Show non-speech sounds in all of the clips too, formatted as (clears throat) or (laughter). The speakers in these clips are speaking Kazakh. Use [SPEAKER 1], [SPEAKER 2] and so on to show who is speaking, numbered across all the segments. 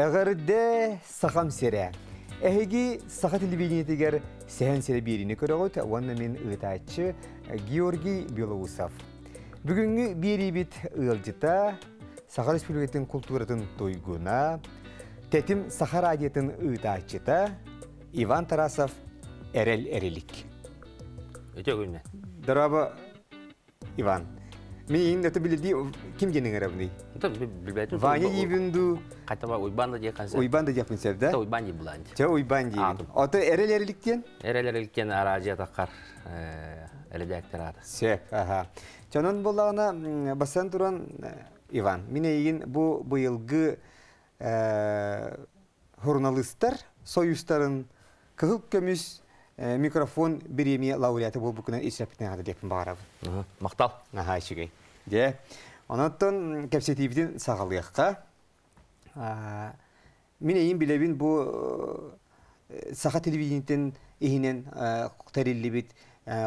[SPEAKER 1] Әғірді сақам сере. Әхеге сақа телевидениетігер сәйін сере беріне көріғыт, онына мен ұйтатшы э, Георгий Белоусов. Бүгінгі бері біт ұйылжыта, Сақа Республикетін культуратын тойгуна, тәтім Сақа радиетін ұйтатшыта, Иван Тарасов әрел-әрелік. Өте көлмен. Дарабы Иван. Мен это кім ким генең арабны? Тоб билбәтем. Ваня
[SPEAKER 2] ибинду. Кайтама уйбанда дия кансер.
[SPEAKER 1] Уйбанда дия кансер да? Та уйбанди буланди. Та уйбанди. Ата эрелерликтен?
[SPEAKER 2] Эрелерликтен аражия такар. Эледәктер ата.
[SPEAKER 1] Сеп, аха. Чонон буллагына басан тұран, Иван. Мине ин бу быйылгы э журналисттар союзтарын кыгып көмүс Э, микрофон береме лауреаты болып бүкінен исрапетіне ғады депін бағарабын. Мақтал. Аха, ішігей. Де. Онаттан кәпсетейбіден сағалыққа. Мен әйін білебін бұл э, саха телевидениетен ихинен э, тариллибит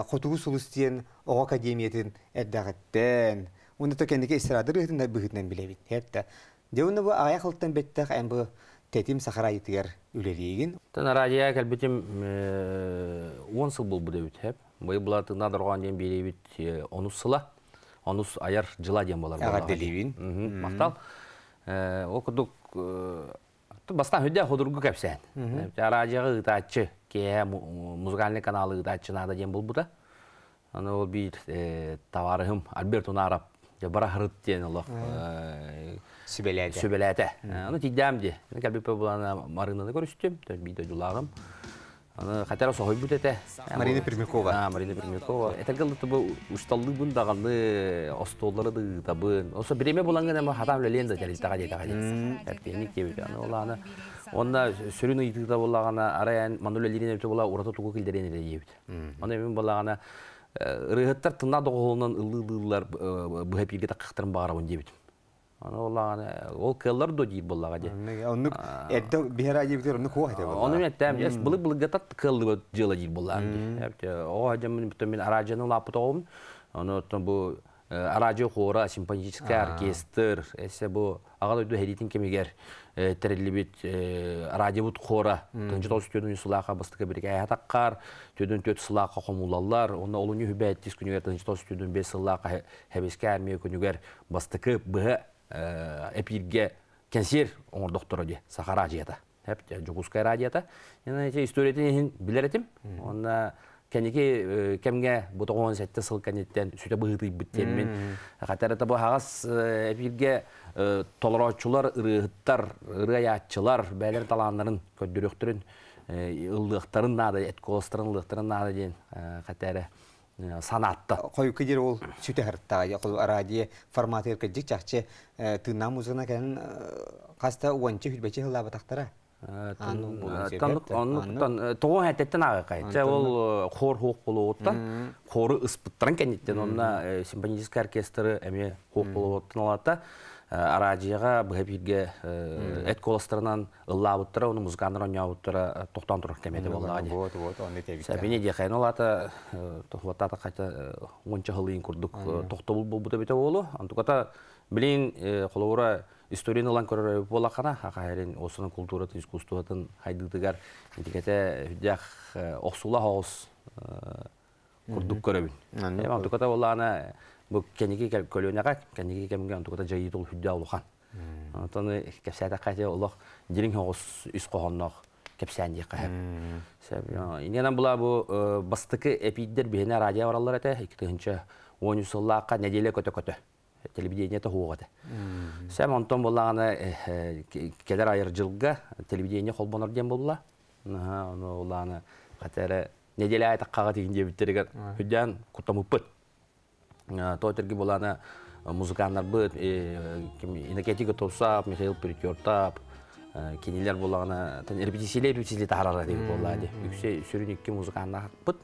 [SPEAKER 1] хотугу сулустиен ого академиятин эрдагаттен унда то кендике істерадыр этин да білебін. Де, хетта бұ ағай аяхылттан бәттіғ эн бу тәтім сахарай тыгар үлелейгин.
[SPEAKER 2] Тана радия кәлбетім 10 сыл бұл бұды бит бұл бұл бұлаты надырған ден бере онус аяр жыла ден болар. Ағар Мақтал. Ол ке музыкальный каналы ұтатчы нада ден бұл бұл бұл бұл бұл Альберт бұл бара хрыттен лох сүбеләте сүбеләте аны тидәмди кәбипе булана маринаны көрүстүм то бидо дулагым аны хәтәр сохой бүтәтә марина пермякова а марина пермякова это гылды тубы ушталды бун даганы остоллары ды табын осо бреме булан гына хатам ленда тәли тага ди тага ди картини кебе аны оланы онда сүрүнү итик да булагана араян мануле линеп була урата тугу килдерен ди аны мен булагана рыгыттар тына доголунан ылылылар быһапилге э, қықтырын бағарауын оны ол кэллар до болаға де.
[SPEAKER 1] Оны әдді оны
[SPEAKER 2] мен әттәм, ес, бұлы мен бұл Э, радио хора, симфонический оркестр, эсе бу ага дойду хедитин кемигер э, терелибит э, радио бут хора, тынчы тос төдүн сылаха быстыкы бирге аятаккар, төдүн төт сылаха хомулаллар, онда олуну хүбәт тис күнүгер тынчы тос төдүн бес сылаха хебеске армия күнүгер бастыкы быһа эпирге кенсир кенсер оңордоктор ди сахара жията. Хеп жогускай радията. Эне история тенин билер этим. Онда кенеке э, кемге бутогон сетте сыл кенеттен сүтө быгыты биттенмен хатары табы хагас э, э, ырыттар ырыаячылар бәлер таланларын көддүрөктөрүн ылдыктарын нада эт колстрын
[SPEAKER 1] ылдыктарын нада ден хатары ол форматы тоғон
[SPEAKER 2] әттеттен ағақай. Жа ол э, хор хоқ болу оттан, хоры ұспыттырын кәнеттен, онына э, симфонический оркестры әме хоқ болу оттан алата. Арадияға бұғабилге ауыттыра тоқтан тұрық кәмеді Сәбіне де қайын қайта оңча ғылыйын күрдік тоқты бұл бұл Блин, э, холора историяны лан бола қана ахайрен осының культуратын, искусствоатын хайдыдыгар интикете дях э, оқсулы хаос курдук э, көрөбүн. Эми ана болана бу кенеги қа, кенеги кемге антуката жайдыл хүддө алухан. Антаны кепсәдә кайта олық дилин хаос ис кохоннох кепсән дий кахап. Иненан була эпиддер телевидение он Сәм онтон болағаны келер айыр жылға телевидение қолбонар э, ден э, э, болла. Оны олағаны қатары неделя айтақ қаға дегенде біттерігер. Хүдден құттам ұппыт. Тойтерге болағаны музыкандар бұд, инакетигі тосап, Михаил Притёртап. кенелер болағаны репетициялер репетициялер тарара деп болады. Үксе сүрінікке музыкандар бұд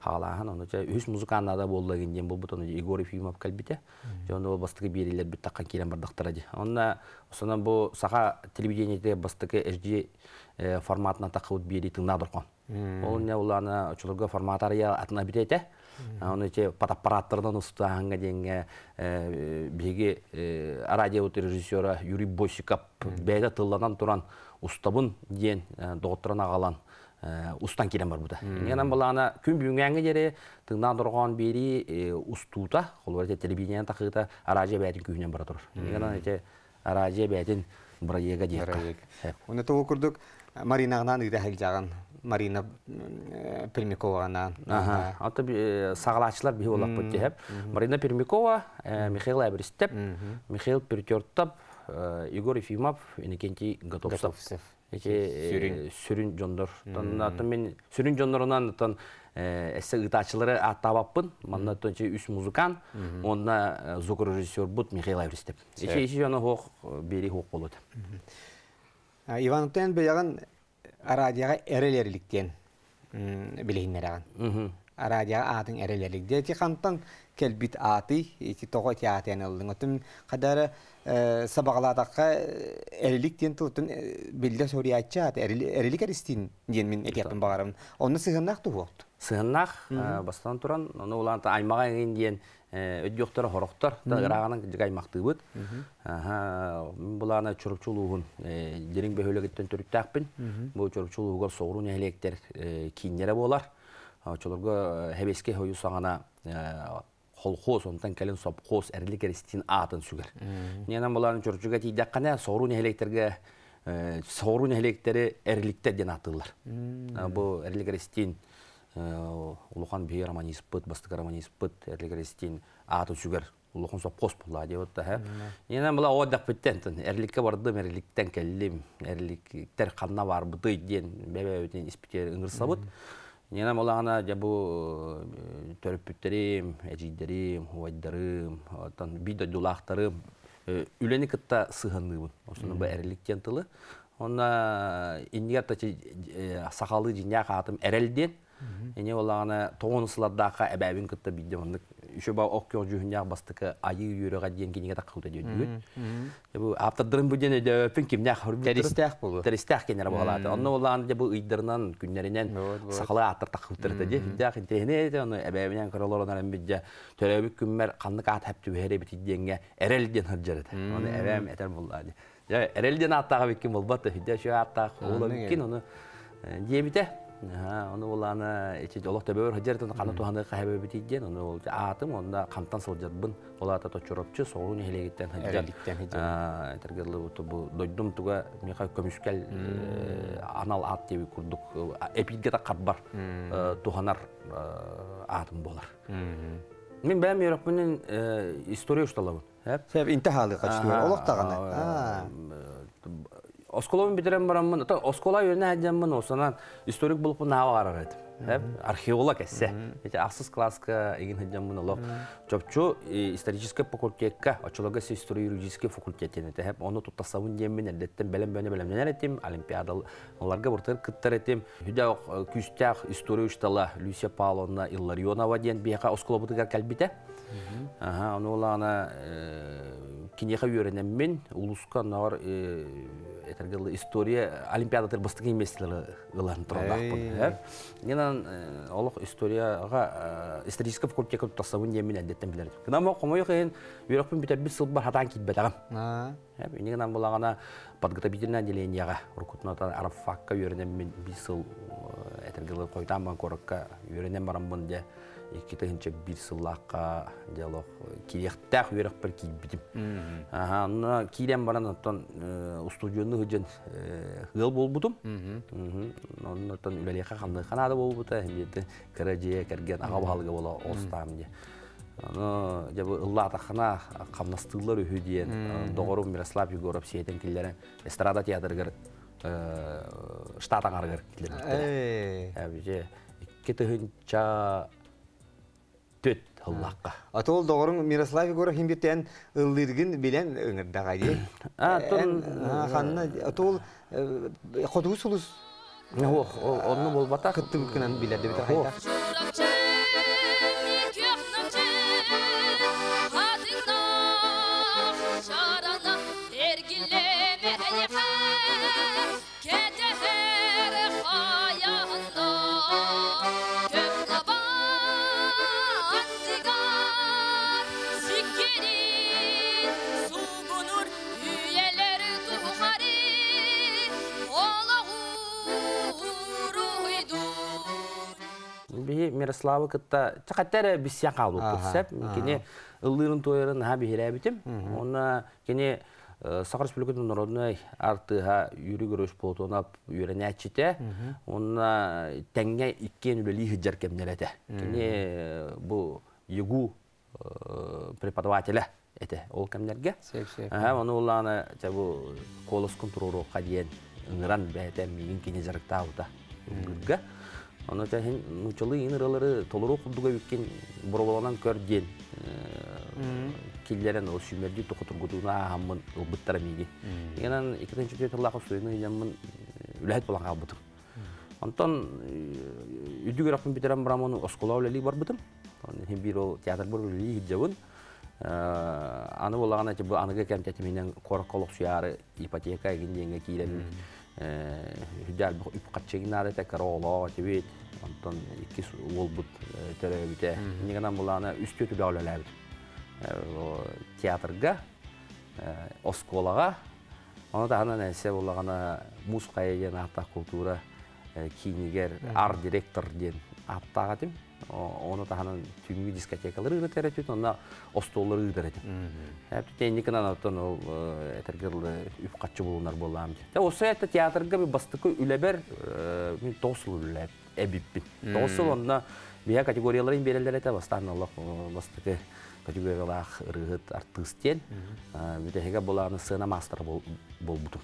[SPEAKER 2] хаалаахан ону же үс музыканы да болла гинден болбут ону Егор Ефимов калбите жону ол бастыгы берилер бит таккан кирен бардактара же онна сонан бу саха телевидениеде бастыгы HD форматына такыбыт бери тыңна дуркон ол не уланы чулуга форматария атына битете оны те аппараттардан ұстағанға дейінгі беге радио режиссера юрий босиков бәйді тылланан тұран ұстабын дейін доғыттыран ағалан Э, устан келем бар буда. ана балана күн бүнгәңге жере тыңна дурган бери э, устута, холвар телевидение тахыта
[SPEAKER 1] аража бәйтин күнен бара тур. Ненан эте аража бәйтин бара яга дия. Уны то окурдук Марина гынан иде жаған, Марина э, Пермикована. Аха, ата саглачлар бе булып бетте Марина Пермикова,
[SPEAKER 2] Михаил Абристеп, Михаил Пертёртап, Егор Ефимов, Иннокентий Готовцев эти сүрін жондордан Тоннатын мен сүрүн жондорунан тон эссе ытачылары аттабаппын. Манна тонче үс музыкан, онна
[SPEAKER 1] звукорежиссер бут Михаил Авристеп. Эче эче жана хок бери хок болот. Иван Тен бияған радиоға эрелерликтен билейнер аган араадаға аатын әрелелігде ти қантан келбит аты ити тоғо ти аатын алдың отым қадары э, сабағалатаққа әрелік э, ден тұлтын э, білді сөри айтшы аты әрелік әрістин ден мен әкепін бағарым оны сығынақ тұғы олды сығынақ бастан тұран оны оланты аймаға еген ден өддіқтар хорықтар ырағаның
[SPEAKER 2] жаймақты бұд мен бұланы чұрыпчулуғын дерің бөхөлігіттен түріптәқпін бұл чұрыпчулуғын соғыру нәлектер кейіндері болар чолорго хебеске хою сағана холхоз онтан келин сопхоз эрлик эрестин атын сүгер. боларын буларын чорчуга қана сорун нехелектерге сорун нехелектері эрликте ден атылар. Бу эрлик эрестин улухан бий роман испыт, бастык роман испыт, эрлик эрестин аты сүгер. Улухан сопхоз була деп отта ха. Ненан була одак биттен әрлікке бардым, эрликтен келдим, эрликтер канна бар быты ден бебе өтен испитер Ненам ола ана жабу э, төрөппүттерим, эжиддерим, хуайдарым, отан бидо дулахтарым э, үлени кытта сыгыныбын. Осуну бу эреликтен тылы. Онна иннигер тачи э, сахалы жиня хатым эрелден. Эне ола ана тоонусуладака эбәбин кытта биддемындык еще бау оккер жүһүннәр бастыкы айы юрөга деген кинеге так куда диен жүн. Бу аптадырын бу дене пин кимне хөрбү. де аны әбәбенән кыраларына бидә төрәбик күммәр канны кат хәп түһәре бит Оны ол аны эти бөр төбөр хажертен кана туханы кахабе битиген, оны ол атым онда камтан сылжатбын. Ол ата точоропчу соғын хелегиттен хажерликтен хажер. Этергеле бу бу дойдум туга миха көмүшкел анал ат деп курдук. Эпидге та катбар туханар атым болар. Мен бәм йөрөкмүнен история ушталабын. Себеп интихалы качты. Олох тагана осколовын битерен барамын, то оскола өрне әдемін осынан историк болып нава арар едім. Археолог әссе. ақсыз класска еген әдемін олық. Чопчу исторический факультетка, очылога история юридический факультетіне де әп. Оны тұттасауын демін әлдеттен бәлем бәне бәлемнен әретім, оларға бұртыр кіттір әтім. Хүдә күстәқ история үштала Люсия Павловна Илларионова ден бияқа осколобыдығар кәлбіте. Оны олағына кинеха үйренеммен, улуска нар этергелы история олимпиада олимпиадатыр быстык эместилер ылан турдакпын э. ненан э, олох историяга э, исторический факультет көп тасабын демин әдеттен билер кынама комой кыйын үйрөкпүн бүтэ бир сыл бар хатан китбет агам нигинан булагана подготовительное отделениега уркутнатан арафакка мен бир сыл этергелы койтаман коракка үйрөнем барамбын де китаһынча бір сыллаакка диалог кириэхтээх үөрэхпэр киибитим ана киирэн баран оттон э, устудиону хыжын э, ыал болбутум онун оттон үлэлиэхэ ханныыханаада болбута эмиэти кырыжие керген ага баалыга бола остаам ди ну мирослав егоров эстрада театргар
[SPEAKER 1] э, штатаңаргар төт ол Атол доғырын Мирославе көрі химбеттен ылдыргын билен ыңырдағайды. (clears throat) А, э, тұн... Э, ханна, атол э, болбата... деп
[SPEAKER 2] Али Мирослава кытта чакаттары бисян калып кетсеп, кине ыллырын тойрын Оны кене Она кине Сахар Республикасы народной артыга юри көрөш полотонап үйренәчите. Она тәңгә иккен үле хиҗар кемнәрәтә. Кине э, бу югу э, преподавателя эте ол кемнәргә. Ага, аны улланы чабу колос контролы кадиен ыңран бәйтәм мин кине зарыкта аута. Гүргә. Оны тәһин нучылы ин ыралары толору кулдуга үккен бороволанан көрден киллерен ол сүмерди токотургутуна хаммын ылбыттара миги. Янан 2-нче төтөллакы суйны яммын э, үләт буланга бутым. Онтан э, үдүгөр акын битерам брамону оскола үлели бар бутым. Хен бир ол театр бар үлели гидҗавын. Э, аны булагана тип аныга кем тәтименен корколык суяры ипотека гиндеңгә киләләр хүдәл бу ипкат чегинары та карала тибит онтон икки ул бут э, төрөбүтэ нигана буланы үстү түлөлөлөбүт э, театрга э, осколага оны да нәсе эсе булагана музыка эген ата культура кинигер арт директор ден аптага тим оны таһанын түңгі дискотекалар ыдыр этит онна остоллар ыдыр болам осы театрга үлебер үлеп онна бия категорияларын берелдер категориялах ырыгыт артыстен бүтеһиге буланы сына мастер бол булбуту.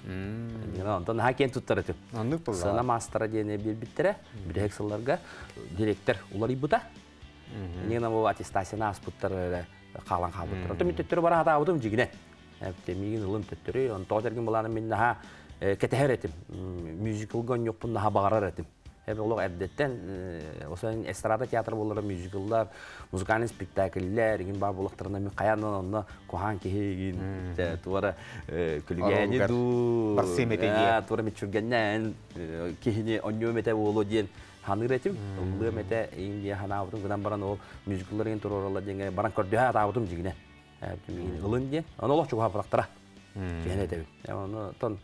[SPEAKER 2] Онтон хакен туттары түп. Сына мастера дене бир биттере, бүтеһик сылларга директор улар ибута. Нена бу аттестасияна аспуттар қалан қалдырды. Онтон миттер бара хата аудым жигине. Әпте мигин ылым төттөрү, онтон тәрген буланы мен наха кетехер этим. Мюзикл гон юк бунда хабарар этим. Олог әбдеттен, осайын эстрада театры болары, мюзиклдар музыкальный спектакльлер, еген мен қаянанына Кухан кехеген, туара күлгәне ду, туара митчүргәннән, кехіне оньо мете болу баран ол тұр баран көрді әт Оны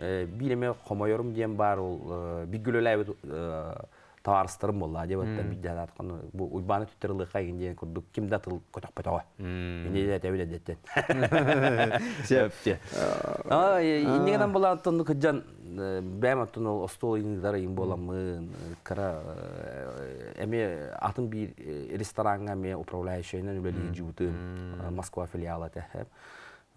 [SPEAKER 2] Э, биреме хомойорум диен бар ол э, бигүлөләйбит э, таарыстырым болла деп атта биддататкан бу уйбаны түттерлыка гинде курдук кимда тыл коток потого ине де тебиле деттен (laughs) септе а инегеден бола аттан кыджан бәм аттан ол остол индара ин боламын кара эме атын бир ресторанга ме управляющийнен үлелиги жубутым москва филиалы тәһәп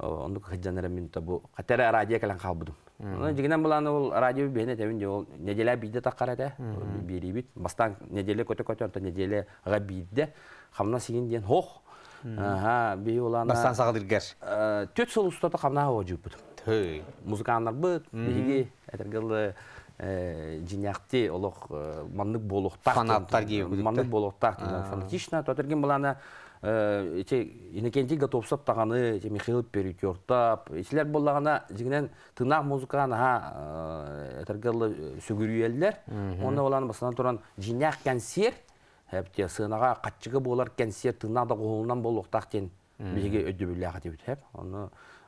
[SPEAKER 2] онук хыджанарам мин табу катара радио калан халбудум ну жигинен буланы ол радио бене тебин же ол неделя бийде таккарата бирибит бастан неделе көтө көтө онто неделе га бийде хамна сигин ден хох аха би улана бастан сагылдыргер төт сол устата хамна го жупут тый музыканлар быт биги э жинякты олох маннык болуктар фанаттар маннык болуктар фанатично тотырген булана Э, эти инекенти готовсап таганы эти Михаил Перетёртап итилер боллагана жигнен тынак музыканы ха этергелле э, сүгүрүеллер онда болан басынан тұран жинак концерт әпте сынага катчыгы болар концерт тынада колунан болуктак тен биге өдөбүлле хатып хеп оны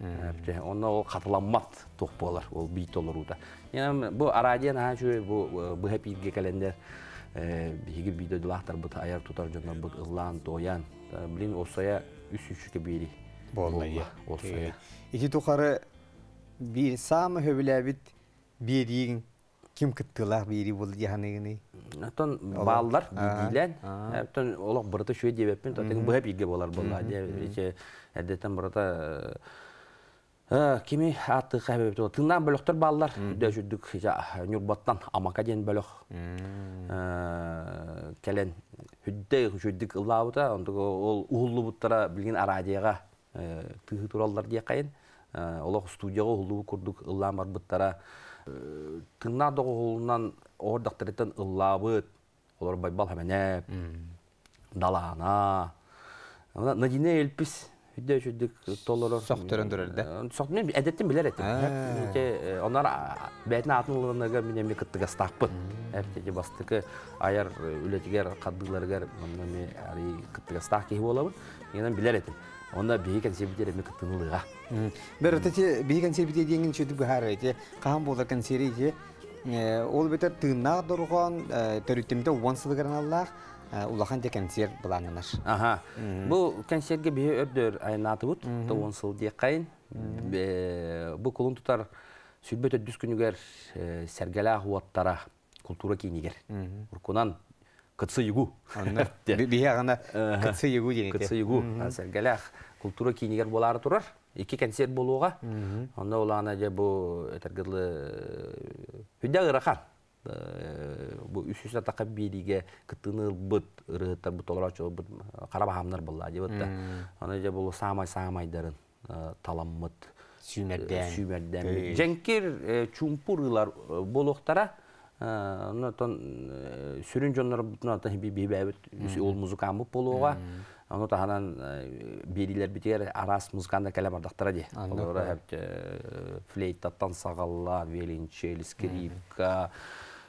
[SPEAKER 2] Онна ол қатыламмат тоқ ә, ә, болар, ол бейт олар ұта. Бұл арадиян аға жүре, бұл хәпейдге кәлендер, егер бейді дылақтар бұты аяр тұтар жондар бұт ұлан, тоян, білін осая үс-үшіке бейді.
[SPEAKER 1] Болна, осая. Ити тұқары бір самы хөвіләбіт берейін ким кыттылар бири болды яханыгыны тон баллар дилен
[SPEAKER 2] тон олық бырты шуе дебеппин тотын бэп иге болар болла де эдетен Э, кими аты хабиб туу тыңдан бөлөктөр балдар дө жүрдүк нюрбаттан амака ден бөлөк э, келен хүддей жүрдүк ылаабыта ондуго ол уулубуттара билген арадияга э, тыгы тураллар дия кайын олох студияга уулубу курдук ылаам барбыттара тыңна догу уулунан ордактырытын ылаабыт олар байбал хаменеп далаана надине элпис Hüdde соқ dolara. Sohtarın dörerde. Sohtarın мен әдеттен ettim. Hep onlar beytin atınlarına minem bir kıttık astahpın. Hmm. Hep ki bastıkı e, ayar e, ületiger kadınlarga minem ari kıttık astah kehi olamın. Yine biler ettim. Onda bir konseptleri mi kıtınlığa.
[SPEAKER 1] ол бетер Э, улахан де консерв буланынар. Ага. Бу консервге бе өрдөр айнаты бут,
[SPEAKER 2] тоон сыл де қайын. Бу кулун тутар сүлбөтө дүз күнүгер э, сергела хуаттара культура кинигер. Уркунан кытсы югу. (laughs) Бе гана кытсы югу деген. Кытсы югу. Сергела культура кинигер болары турар. Екі консерв болуға. Онда улана же бу этергилы э, хүддә ырахан. Э, бу үш үс атака бириге кытыны быт рыта бут олар чо бут карабаһамнар э, булла же бутта аны же бул самай самайдарын э, таламмыт сүймәрдән сүймәрдән җәңкер чумпурылар болохтара нотон сүрін жоннор бутна та би бибәбит ул музыкамы полуга оны таһанан берілер битер арас музыканда кәлә бардактыра ди. Олар флейттан сагаллар, виолончель, скрипка,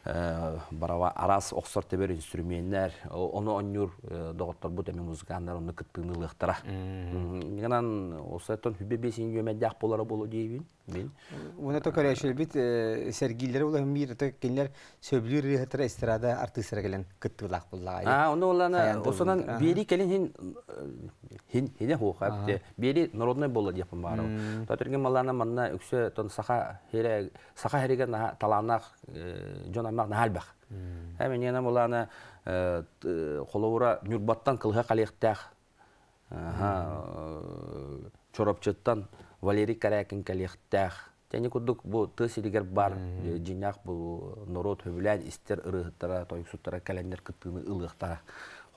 [SPEAKER 2] Э, барава арас оксор тебер инструменттер оно оннюр э, доготтор бут эми музыкандар ону кыттыгынылыктара миганан
[SPEAKER 1] осотон хүбе бесин жөмөдяк болора боло дейбин мен уна то корешелбит э, сергилер ула мир то кенлер сөблүр рыхтыра эстрада артыстыра келен кыттылак буллага а ону улана осонан бери келін
[SPEAKER 2] хин хин хине хухап бери народный боло деп баары татырген малана манна өксө тон саха хере саха хереген таланақ жона мағна албах. Әмен ена моланы қолаура э, нүрбаттан қылға қалиқтақ. Э, Чорапчыттан Валерий Карякин қалиқтақ. Тәне күдік бұл тысидігер бар э, жинақ бұл народ хөбілән істер ұрығыттара, тойықсуттара, календарь, күттігіні ылығыттара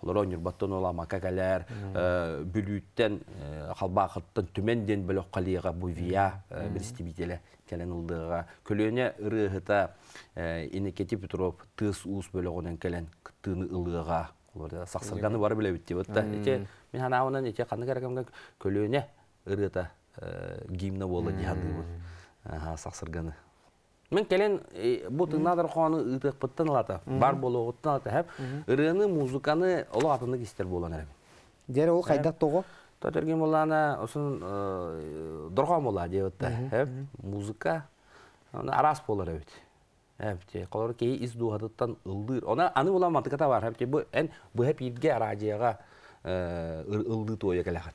[SPEAKER 2] олар онюрбаттан ола макакалар э, бүлүүттен э, халбаахыттан түменден бөлөк калыйга буйвия э, бирстибителе келен ылдыга көлөне ырыхыта инекетип туруп тыс уус бөлөгөнөн келен тыны ылыга оларда саксырганы бар билебит деп атта эте мен анаунан эте каны керекемге көлөне ырыта гимна болы диадыбын саксырганы Мен келен э, бут надыр қоны ытық пыттын лата, бар болу оттан лата хәп, ырыны музыканы олы атынды кистер болан әрәм.
[SPEAKER 1] Дәрі ол қайдақ тоғы?
[SPEAKER 2] Тәтерген болана, осын э, дұрған бола деуітті, хәп, музыка, арас болар әбет. Әбте, қолар кей из дуғадыттан ылдыр. Она аны болан мантықата бар, әбте, бұл ән бұл әп елге арадияға э, ылды тойы кәләқат.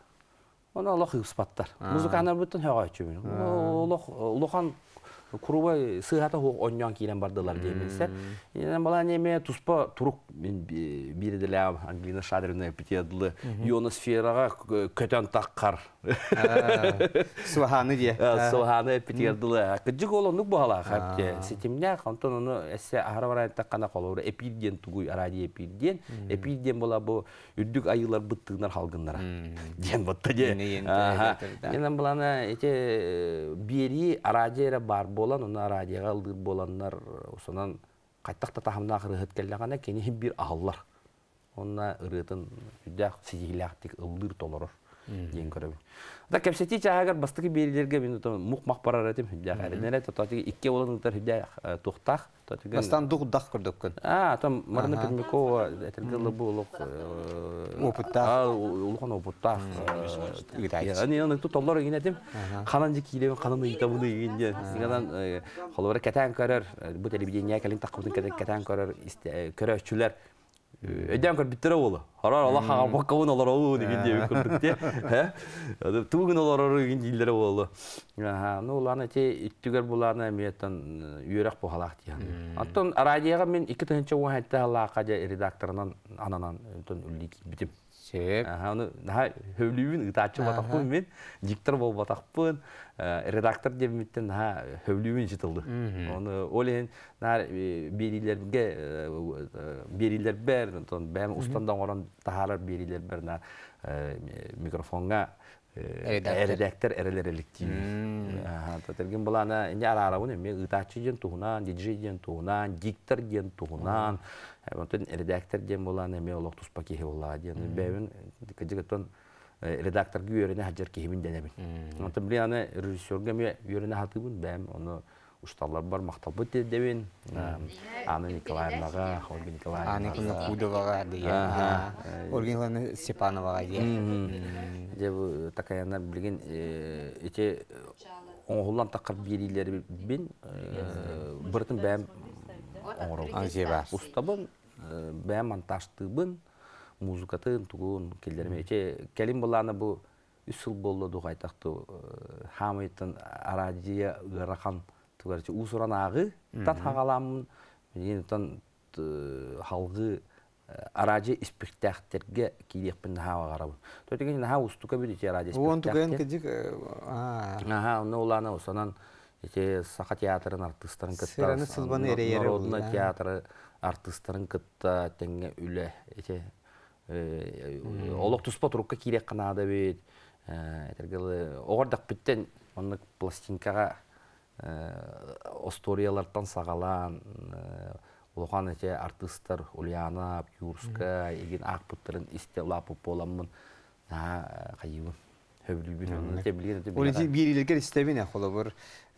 [SPEAKER 2] Оны Аллах юспаттар. Музыканы бүтін хәгачы. Улухан Kuruba sıhhata hok келем бардылар bardalar gemilsen. Yani bala neme tuspa turuk bir de la Anglina көтен pitiyadlı ionosferaga kötön takkar.
[SPEAKER 1] Suhanı diye. Suhanı pitiyadlı.
[SPEAKER 2] Kıcık olanlık bu hala kapke. Sitimne kanton onu ahravara takkana kalır. Epidyen tuguy бола болан она радиога ылдыр боланнар усунан э, кайттак та тахымна рыхыт келлегана кени бир аһыллар онна ырытын сүдях сезігілі тик ылдыр толырыр ден көрөбүн да кепсети чаагар бастыки берилерге мен то мук макпарар этим хиддя харинере то тати икке болонгтар хиддя тухтах
[SPEAKER 1] татыган бастан дух дах көрдөккөн
[SPEAKER 2] а там марна пермякова этергылы булук опытта улухан опытта аны аны ту толлор ине дим хананжы килебин хананы итабыны игенде сигадан э, холбара кетен көрөр э, бу телевидение калин такыбын кетен көрөр э, көрөчүлөр Эдем көрбіттері олы. Харар Аллах хаған баққауын олар олы дегенде де көрдік те. Туғын олар олы деген дейлері олы. Ну, оланы те үттігер бұланы меттен үйрек бұғалақ дейін. аттан радияға мен 2 түнінші оңайтты Аллахқа редакторынан ананан үлдейді бітіп. Чек. Аны наһа хөвлүбүн ытачы батакпын мен, диктор болуп батакпын, ә, редактор деп меттен наһа хөвлүбүн жытылды. Оны олен наһа берилерге ә, ә, берилер бер, тон бәм устандан оран тахалар берилер бер на микрофонга редактор эрелер электив. Татарген была она не арарабын, мен ытачы ден тугунан, диджей ден тугунан, диктор ден тугунан, Онтон редактор ден болан эме олох туспа кихи болла ден. Бәвин кыжык э, редактор гүйөрүнө хаджар кихибин денебин. Онтон бли аны режиссерге ме үйөрүнө хатыбын бәм оны ушталлар бар макталбы дебин. Анна Николаевнага, Ольга Николаевна. Анна Кудовага деген. Э, Ольга
[SPEAKER 1] Николаевна Степановага деген. Деп такая она билген э, эти
[SPEAKER 2] оңголан такыр берилер бин быртын бәм
[SPEAKER 1] оңорол
[SPEAKER 2] устабын э, бෑ монтажтыбын музыкатын тугун келдермече келин боланы бу үс болды болду айтақты, э, хамыйтын арадия ырахан тугарчы усуран агы тат хагаламын э, деген ете саха театрын артыстарын кытта. Народный театры артыстарын кытта тенге үле. ете э, олоқ туспа турукка кирек кана да бит. Э, Этергеле э, огордак биттен онны пластинкага историялардан сағалан улухан эти артистер Ульянов, Юрска, эгин акпыттарын исте
[SPEAKER 1] лапы поламын. Аа, кайыбын. Хөбүлбүн. Те билген. Улити бирилерге истебин ахолобур.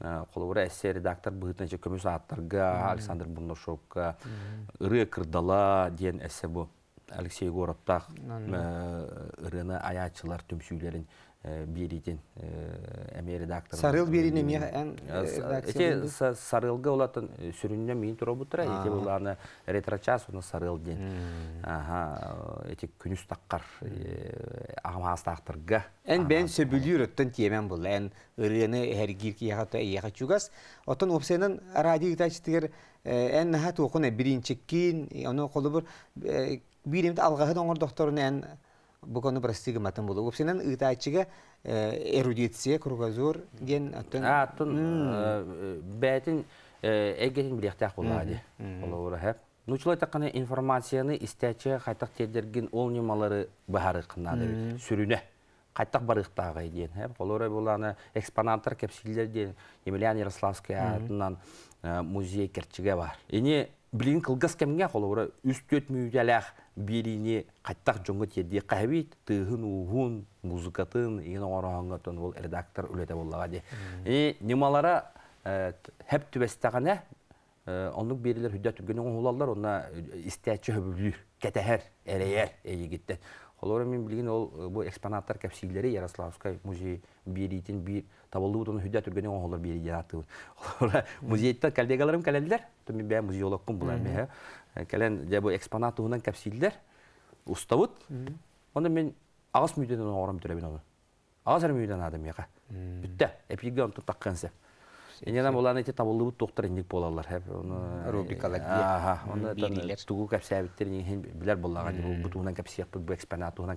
[SPEAKER 2] Э, қолыбыра әссе редактор бұғытынчы көмес аттарға, Александр Бурнушовка, ұры кырдала ден әссе бұ. Алексей Гороптақ ұрыны э, аячылар түмсүйлерін беритин эме редактор сарыл
[SPEAKER 1] берине ме эн эти
[SPEAKER 2] сарылга олатын сүрүнне мин туробутра эти буланы ретрочас уны сарыл ден аха эти күнүс таккар
[SPEAKER 1] агамас тактырга эн бен сөбүлүр өттөн тиемен бул эн ырыны эргир кияга ияга чугас отон опсенин радио тачтыгер эн нахат окуна биринчи кин аны колубур биримде алгаһын оңор докторун эн бұғаны бірістігі мәтін болу. Өпсенен ұйтайчыға эрудиция, кругозор ген аттын... Аттын бәтін әгетін білектәк болады. Ола
[SPEAKER 2] оры әп. Нучылай таққаны информацияны істәчі қайтақ тедерген ол немалары бағары қынады. Сүріне. Қайтақ барықтағы дейін. Ол оры боланы экспонаттар кәпсілдер дейін. Емельян атынан э, музей керчіге бар. Ене Блин кылгас кемге холора үстөт мүдәләх беріне қаттақ жоңғы терде қәбит тыһын уһун музыкатын ин ораңгатын ол редактор үләтә боллага ди. И немалара хәп э, түбәстәгәнә э, онлык берилер хүддә түгәнен улаллар онна э, истәче хөбүлүр кәтәһәр әреер әйегеттә. Холора мен билген ол бұл экспонаттар кәпсилләре Ярославская музей беритин бир табылды бұтын хүддә түргене оңғылар бері жараты. Музейттен коллегаларым кәлелдер, төмен бәй бұлар келен Оны мен ағыз мүйденен оғырым түрәбен адым болалар. рубрикалар. экспонатунан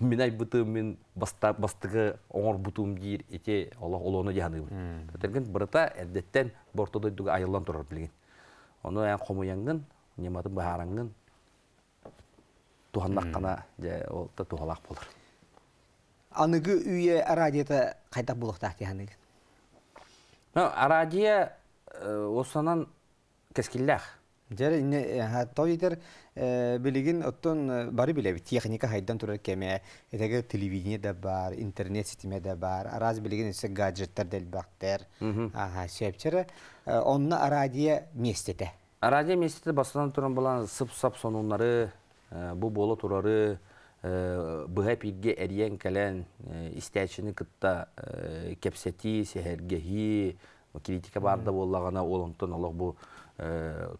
[SPEAKER 2] мен айбытым мен баста бастыгы оңор бутум дир эте Аллах олону яны бу. Тетген бирата эддеттен бортодой дуга айылдан турар билген. Ону аян комуянгын, нематы бахарангын туханнак кана же ол та тухалак болор.
[SPEAKER 1] Аныгы үйе радиота кайта булуктак тиһаныгын. Ну, радио э, осанан кескиллах. Жер э, той итер э, билигин оттон э, бары биле техника хайдан турар кеме, этеге телевидение да бар, интернет системе да бар, араз билигин эсе гаджеттер дел бактер. Аха, сепчере онна радио местете.
[SPEAKER 2] Радио местете бастан туран булан сып-сап сонунлары, бу боло турары быһап ирге эриен кален истәчини кытта кепсети, хи критика барда боллагана олонтон олох бу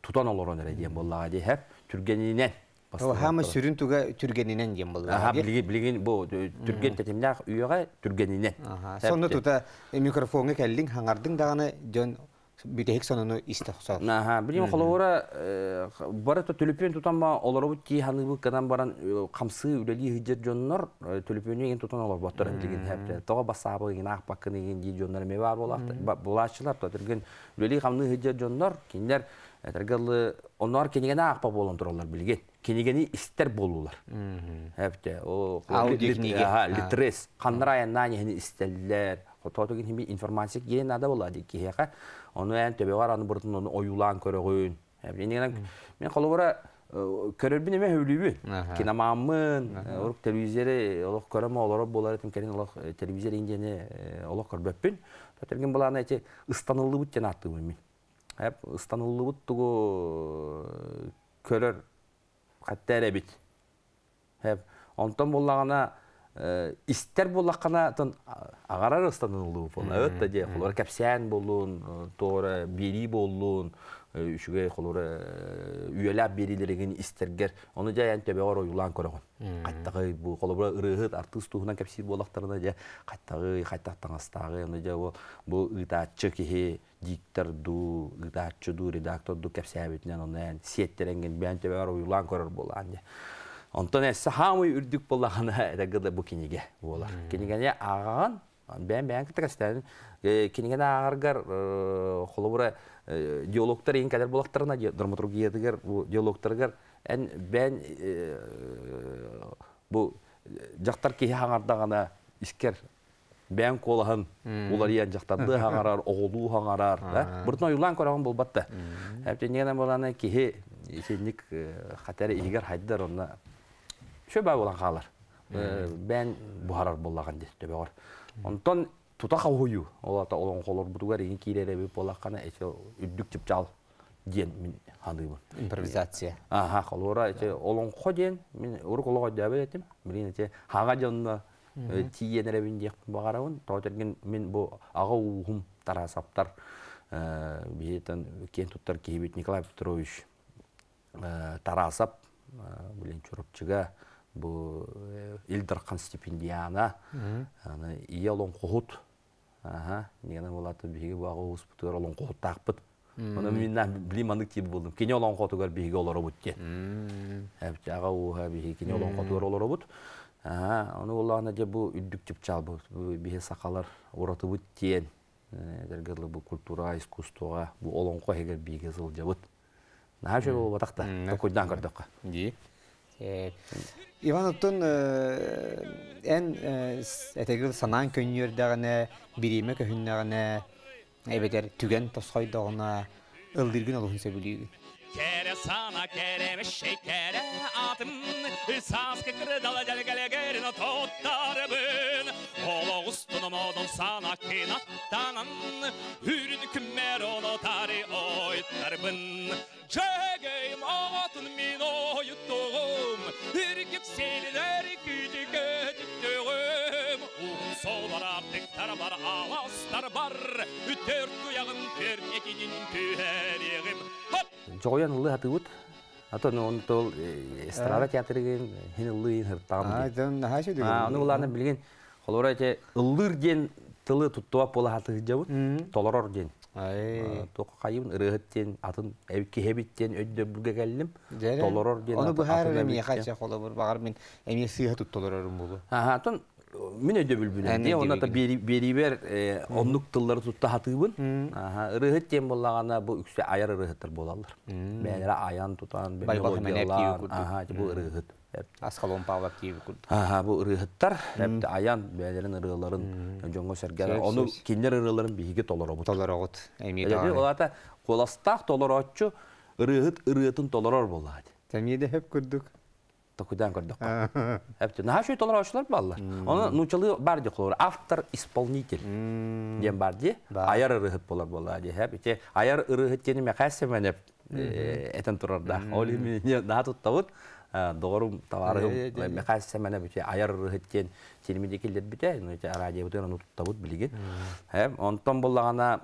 [SPEAKER 2] tutan olur onlara diyen bolla diye hep Türgeninen. Hama sürün tuga Türgeninen diyen bolla. Aha bilgin bilgin bu Türgen tetimler üyere Türgeninen. Sonra
[SPEAKER 1] бүтехик сонуну исте хусал.
[SPEAKER 2] Аха, билим холовора бара то төлөпөн тутама олору ти ханыгы кадан баран камсы үлели хиджет жоннор төлөпөнү ген тутан олор баттар деген хапта. Тога басабы ген ак бакын ген ди жоннор ме бар болат. Булачылар то терген үлели хамны хиджет жоннор киндер тергелли онор кенеген ак ба болон туралар билген. Кенегени истер болулар. Хапта о литрес канрая нани истеллер хототугин хими информация ген нада бола дик киһәкә оны ән төбе бар аны буртын оны оюлан көрөгүн мен холобора э, көрөрбүн эме хөүлүбү киномаммын олук телевизиере олук э, көрөм олоро болар этим керин олук э, телевизиер индени олук көрбөппүн тотерген буланы эти ыстанылыбыт жана аттыбын мен эп ыстанылыбыт тугу көрөр хатта эребит эп онтон буллагана Э, истер боллаққана тон ағарар ыстанын ұлу болна өтті де қолыр кәпсән болуын э, тоғыры бери болуын э, үшіге қолыр үйеләп берилерігін істергер оны жай ән төбе ұлан ойулан көрігін қаттағы бұл қолыбыра ырығыт артыс туғынан кәпсі болақтарына жа қаттағы қайттақтаңастағы оны жа бұл ыдатчы кихе диктор ду ыдатчы ду редактор ду кәпсәбетінен оны ән сеттеренген бән төбе ор көрір болан жа Онтон эссе хамы үрдік болағаны (laughs) дагыды бұ кенеге болар. Кинигене агаган бәң бен китгестен э, кинигене ағарғар құлы э, диалогтар э, диологтар ең кәдір драматургиядагар бу диалогтаргар эн бен бу бұл жақтар хаңарда гана искер Бәң қолаһын улар ян жақтарды хаңарар (laughs) оғылу хаңарар да бұртын ойлан көрәген болбатты әптен негенен боланы кейі исенник қатәрі игер хайдар онна шөбә болан қалар. Бән бұхарар болаған десті бағар. Онтан тута қауыю, олата олон қолыр бұтығар, ең кейлері біп болаққаны, әйтсе үддік тіп жал ден мен хандыйбы.
[SPEAKER 1] Импровизация.
[SPEAKER 2] Аха, холора эти олон ходен, мен урук олога дәбе этим, мен эти хага жанна тиенере бин дек багарауын, тотерген мен бу ага ухум тарасаптар э биетен кен туттар кейбит Николай Петрович тарасап, билен чурупчыга бу илдар қан стипендияна аны иялон кохут аха негана болаты биге олон кохуттакпыт Оны минна блимандык тип болдым. олон котугар биге те. олон оны бу чал Биге сақалар культура, олон егер биге зыл жабыт.
[SPEAKER 1] Иван Оттун эн этегил санаан көнүер дагына бириме көһүн дагына эбедер түген тосхой дагына ылдырген алуун себилиги. Кере
[SPEAKER 2] сана кере мешей кере атым Исас кекры дала дәлгәле керін тоттары бүн Ола ұстыны модон сана кинаттанын Үрін күмер оны тары ойттар бүн шәгейім атын мен ойыттығым еркек сенен әрекет бар аластар бар төрт тұяғын төрт ұлы тол эстрада театрыгын хыртам тоқ қайым ырыһыттен атын кеһебиттен
[SPEAKER 1] бүге келдім толорор ден оны бу һәр эми хача холобур бағар мен эми сыйһа тут толорорум булу. Аха, тон Мин өйдө бүлбүнен. Де она
[SPEAKER 2] бери берибер онлук тыллары тутта хатыбын. Аха, ырыгыт тем боллагана бу үксө аяр ырыгыттар болалар. Бәйләре аян тутан, мелодиялар. Аха, бу ырыгыт. Асхалон Павлов тиеп курд. Аха, бу ырыгыттар, әпте аян бәйләрен ырыгыларын жонго сәргәлә. Аны киндер ырыгыларын
[SPEAKER 1] биһиге толоро бу. Толоро гот. Эми да. Яки олата
[SPEAKER 2] коластак толорочу ырыгыт ырыгытын толорор булла.
[SPEAKER 1] Тәмиде һәп күрдік авто худан көрдік әпте нахашу
[SPEAKER 2] ашлар балла. Оно нучалы бар холор, автор исполнитель дем барди, аяр ырыхыт болар балла ади. Эпти, аяр ырыхыт дені ме қайсы мәнеп әтен тұрарда ол мен наха тұттауыт доғарым товарым ме қайсы мәнеп өте аяр ырыхыттен телемеде келдер біте радио бұтын оны тұттауыт білген онтан болағана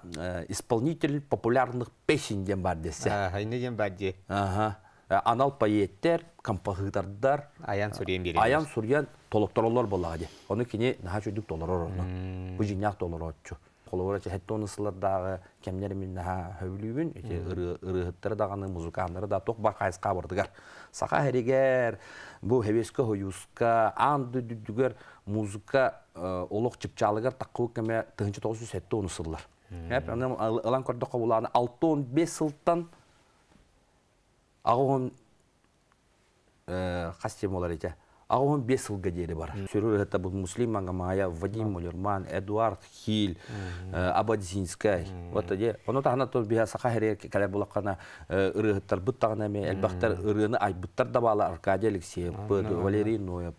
[SPEAKER 2] исполнитель популярных песен ден бар десе айнеген бар де аха Ә, анал поеттер, композитордар аян сурьян берген. Аян сурьян толокторолор болады. Оны кине наха чүдүк толорор. Бу отчу. толорочу. Холора хетто нысылар дагы кемнер мен наха хөвлүбүн, эти ыры даганы музыкандары да ток бар кайска бардыгар. Саха херигер, бу хевеске хоюска, ан дүдүгөр музыка ә, олок чыпчалыгар таккы кеме 1907 тонуслар. Хәп аны алан көрдө кабуланы 6-15 сылттан Ағуын қастем э, олар еті. Ағуын бес ұлға дейді бар. Сөрір әтті бұл Муслим Ангамая, Вадим Мулерман, Эдуард Хил, э, Абадзинскай. Вот Оны тағына тұл біға сақа әрі кәлі болаққана ұры э, ғыттар бұт тағына ме, әлбақтар ұрыны ай бұттар да бала Аркадий Алексеев, Валерий Ноя,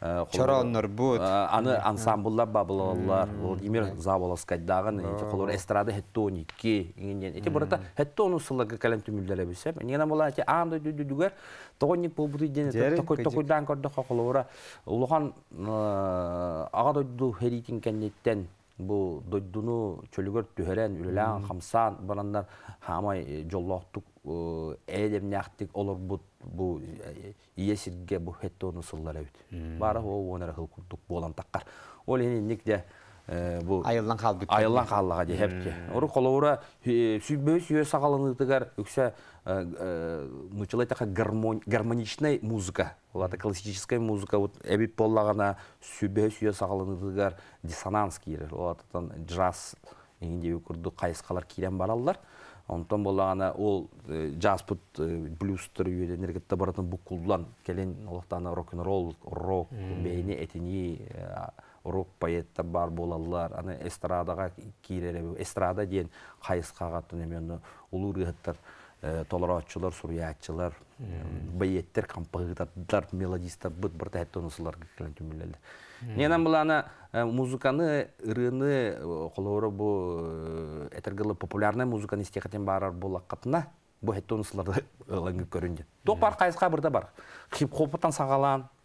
[SPEAKER 2] Э, Чараннар бұд. Э, аны ансамбллар бабылалар. Ол демир заболас кайдаган, эти колор эстрада хеттоники. Эти бурата хеттону сылыгы калем түмүлдөлө бисем. Нена була эти анды дүдүгөр тогонник болбуду дене токой көрді көрдө колора. Э, ағады агадойду херитин кәнеттен бұл дойдуну чөлүгөр түһөрен үлелән хамсан бараннар хамай жоллохтук олар бұл бу э, э, иесирге бу э, хеттону сыллар эбит баары о онара хылкуттук болан таққар. ол ини никде бу айылдан қалдыға дейді. каллага же хепке ору колобура сүйбөй сүйө үксе нучалай музыка Олады классическая музыка вот эбит боллагана сүйбөй үйе сагалыныдыгар диссонанс киирер улардан джаз индеби курду қайысқалар кирен баралылар. Онтон болағана ол джаз блюз түр үйеді энергетті баратын бұл құлдылан, келен олықтаны рок-н-ролл, рок, бейіне, этини, рок поэтта бар болалар аны эстрадаға кирере эстрада ден кайыскага тунемену улуу рыгыттар толорочулар сурьячылар бейеттер композитордар мелодисттар быт бырт айттонусулар келен түмүлелер ненан бул аны музыканы ырыны колору бу этергылы популярная музыканы истехатен барар булаккатына бу айттонусуларды ылыңы көрүндү топ бар кайыска бирде бар хип хоптан сагалан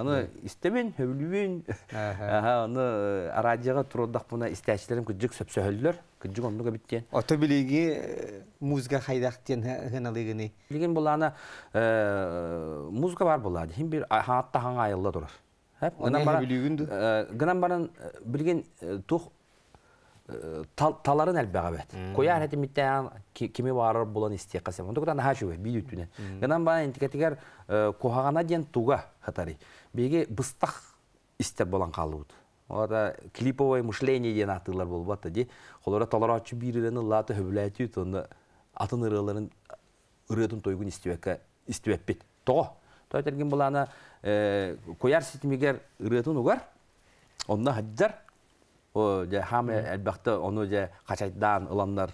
[SPEAKER 2] Аны истемен, хөвлүбүн. Аха, аны э, радиога турдак буна истәчләрем күҗүк сөпсөһөллөр, күҗүк оннуга биттен.
[SPEAKER 1] Ата билеги э, музга
[SPEAKER 2] хайдак тен гыналыгыны. Леген буланы э, музга бар булады. Хим бир хатта хаңа айылда турар. Хәп гынан баран билген тух таларын әлбәғәбәт. Кояр әті миттәян кеме барыр болан істе қасем. Онды күтан аға шуы, бейді үттіне. Гынан бана интикатигер кохағана э, ден туға хатари. Беге бұстақ истер болан қалды бұд. Ода клиповое мышление ден атылар бол батты де. Холора талар атчы бирілені латы хөбіләті үт, онда атын ырыларын ырытын тойгын истебекке истебеппет. Тоғы. Той терген болана кояр э, сетімегер ырытын ұғар, онна хаддар хаме әлбақты оны же қачайтдан ыланнар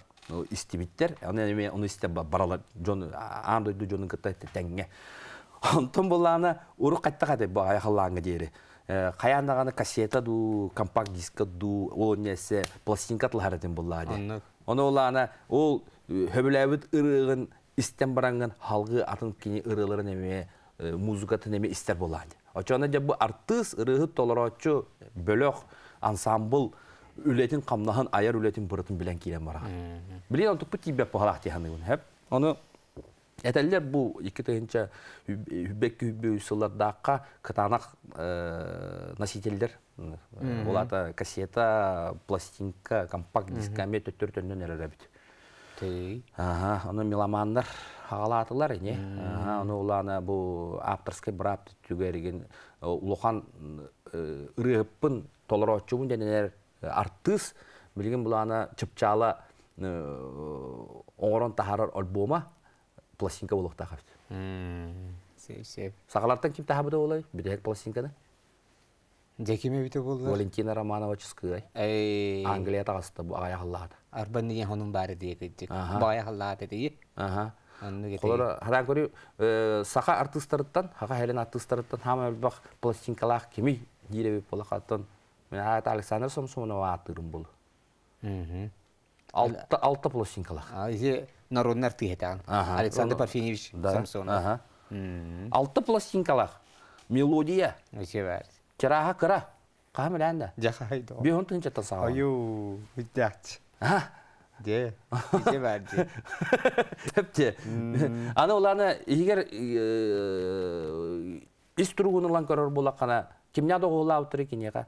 [SPEAKER 2] истибиттер оны эме оны исте баралар жон андойду жонун кытайты теңге (laughs) онтон буланы урук кайттага деп аяхаллаанга дейри э, каянаганы кассета ду компакт диска ду ол несе пластинка тылхаратын буллаады оны уланы ол э, хөбүләбит ырыгын истен баранган халгы атын кини ырыларын эме э, музыкатын эме истер булаады очоны же бу артист ырыгы толорочу бөлөк ансамбл үлетин камнахан аяр үлетин бұрытын билен килен бара. Билен он туппу тибе пахалах тихан гын. Хәп. оны Әтәлләр бу ике тәгенчә үбәк үбә усыллар даққа кытанақ э, носительдер. Олата кассета, пластинка, компакт дискаме төттөртөндөн әрәлә бит. Ага, Оны меломандар ағалатылар, не? Ага, аны уланы бу авторский брат түгәрген э, улухан э, ырыппын толорочугун денелер э, артыс билген аны чыпчала э, оңорон тахарар альбома пластинка болук тахабыт. Сағалардан ким тахабыт олай?
[SPEAKER 1] Бидек пластинканы. Декиме бите болду Валентина
[SPEAKER 2] Романова чыскай. Эй. Англия тагасты бу аяк аллады. Арбан деген хонун бары деге дек. Баяк аллады деги. Аха. Олар хадан көрі э, сақа артыстарыттан, хақа хәлен артыстарыттан, хама бақ пластинкалақ кемей, дейребеп болақаттан, мен айт александр сомсонова атырым бұл алты алты
[SPEAKER 1] пластинкалах народный артист александр парфенович самсонов алты пластинкалах
[SPEAKER 2] мелодия кираха кыра камилянда жахайдо бион тынча тасага
[SPEAKER 1] аю иддат
[SPEAKER 2] де бар де тепте аны уланы егер ис тургунулан көрөр булакана кимня догула екен экенега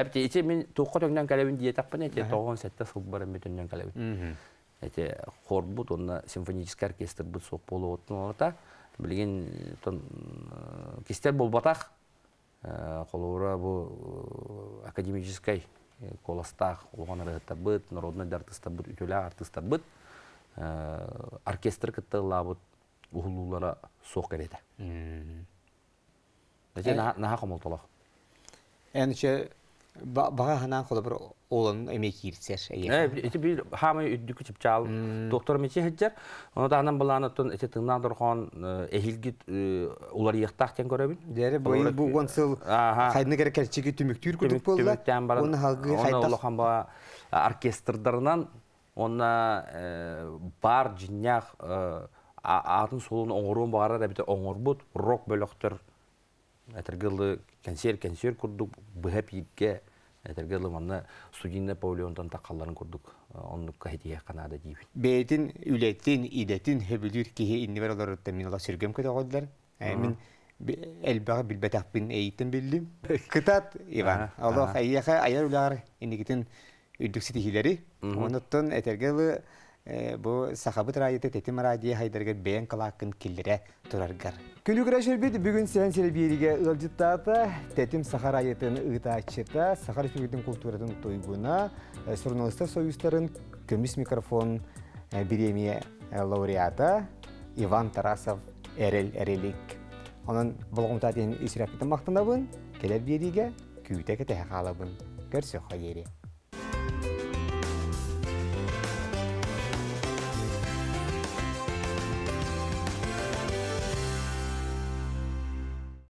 [SPEAKER 2] Әпті, ите мен тұққа төңден кәлебин дейет ақпын, әте тоғын сәтті сыл бар мен төңнен кәлебин. Эте хор бут, симфонический оркестр бұд соқ болу отын олата. Білген тон э, кестер бол батақ. Э, Қолуыра бұл э, академическай коластақ, оған рыгытта бұд, народный артыста бұд, үтілі артыста бұд, Оркестр кітті лабыт, ұғылулара соқ кереді.
[SPEAKER 1] Әте, наға қомылтылық. Энче баға ханан холы бір олын эме кирсер. Эти бир хамы күтіп доктор мече хеджер. Оны да тон
[SPEAKER 2] ба оркестрдарынан бар атын оңорун оңорбут рок бөлөктөр этергелы консер консер курдук быһап йикке этергелы манна
[SPEAKER 1] студийный павильондан таққаларын курдук ә, онну қанады канада дийбит бейтин үлеттин идетин хебилир кихи иннивер олар темин ала сергем кетагоддар ә, мен элбага билбетаппин эйтин билдим қытат иван аллах айяха аяр улар инигитин үдүкситихилери онуттан этергелы Э, бу сахабыт райыты тетим радия хайдергер бен калакын киллере тураргар. Күлүгүрө шербит бүгүн сен сербириге ылдыттата тетим сахар айытын ыта сахар республикатын культуратын туйгуна э, журналистер союздарын көмүс микрофон премия э, лауреата, Иван Тарасов эрел эрелик. Онын болгумтатын исрапитин мактанабын, келер бириге күүтеке тәхалабын. Көрсө хайери.